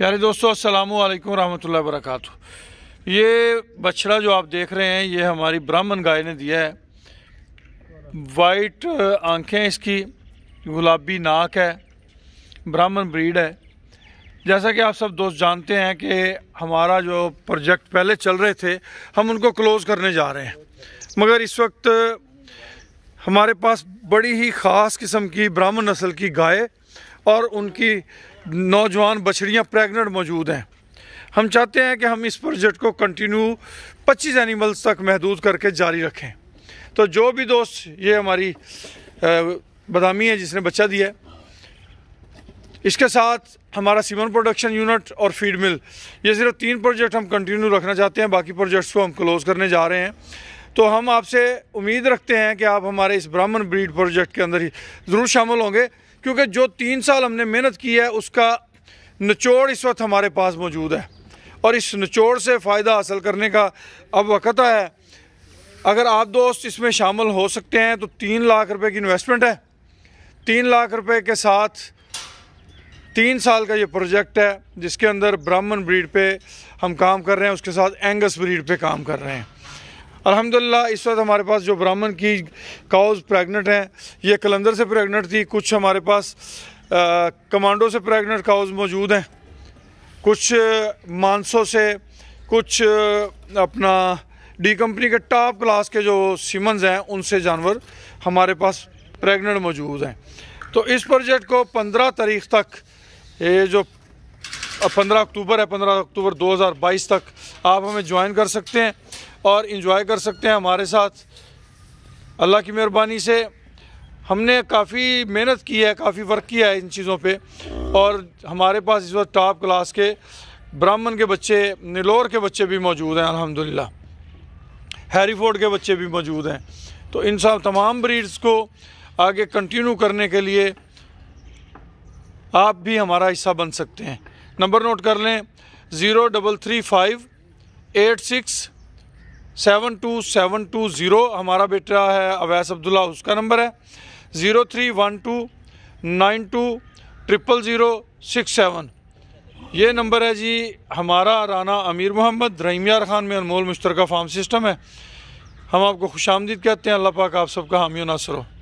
प्यारे दोस्तों असलम वालेकुम रहमतुल्लाहि वरकत ये बछड़ा जो आप देख रहे हैं ये हमारी ब्राह्मण गाय ने दिया है वाइट आँखें इसकी गुलाबी नाक है ब्राह्मण ब्रीड है जैसा कि आप सब दोस्त जानते हैं कि हमारा जो प्रोजेक्ट पहले चल रहे थे हम उनको क्लोज़ करने जा रहे हैं मगर इस वक्त हमारे पास बड़ी ही ख़ास किस्म की ब्राह्मण नस्ल की गाय और उनकी नौजवान बछड़ियाँ प्रेगनेंट मौजूद हैं हम चाहते हैं कि हम इस प्रोजेक्ट को कंटिन्यू 25 एनिमल्स तक महदूद करके जारी रखें तो जो भी दोस्त ये हमारी बदामी है जिसने बच्चा दिया है इसके साथ हमारा सीमन प्रोडक्शन यूनिट और फीड मिल ये सिर्फ तीन प्रोजेक्ट हम कंटिन्यू रखना चाहते हैं बाकी प्रोजेक्ट्स को हम क्लोज़ करने जा रहे हैं तो हम आपसे उम्मीद रखते हैं कि आप हमारे इस ब्राह्मण ब्रीड प्रोजेक्ट के अंदर ही ज़रूर शामिल होंगे क्योंकि जो तीन साल हमने मेहनत की है उसका निचोड़ इस वक्त हमारे पास मौजूद है और इस निचोड़ से फ़ायदा हासिल करने का अब वक़्त है अगर आप दोस्त इसमें शामिल हो सकते हैं तो तीन लाख रुपए की इन्वेस्टमेंट है तीन लाख रुपए के साथ तीन साल का ये प्रोजेक्ट है जिसके अंदर ब्राह्मण ब्रीड पे हम काम कर रहे हैं उसके साथ एंगस ब्रीड पे काम कर रहे हैं अलहमदिल्ला इस वक्त हमारे पास जो ब्राह्मण की काउज प्रेग्नेंट हैं ये कलंदर से प्रेग्नेंट थी कुछ हमारे पास आ, कमांडो से प्रेग्नेंट काउज मौजूद हैं कुछ मानसों से कुछ अपना डी कंपनी के टॉप क्लास के जो सीमंस हैं उनसे जानवर हमारे पास प्रेग्नेंट मौजूद हैं तो इस प्रोजेक्ट को 15 तारीख तक ये जो 15 अक्टूबर है 15 अक्टूबर 2022 तक आप हमें ज्वाइन कर सकते हैं और इन्जॉय कर सकते हैं हमारे साथ अल्लाह की मेहरबानी से हमने काफ़ी मेहनत की है काफ़ी वर्क किया है इन चीज़ों पे और हमारे पास इस वक्त टॉप क्लास के ब्राह्मण के बच्चे निलोर के बच्चे भी मौजूद हैं अल्हम्दुलिल्लाह हैरीफोर्ड के बच्चे भी मौजूद हैं तो इन सब तमाम ब्रीड्स को आगे कंटिन्यू करने के लिए आप भी हमारा हिस्सा बन सकते हैं नंबर नोट कर लें zero double three five eight six seven two seven two zero हमारा बेटा है अवैस अब्दुल्ला उसका नंबर है zero three one two nine two triple zero six seven ये नंबर है जी हमारा राना अमीर मोहम्मद रहीमियार ख़ान में अनमोल मुश्तरका फार्म सिस्टम है हम आपको खुश कहते हैं अल्लाह पाक आप सबका हामी नासर हो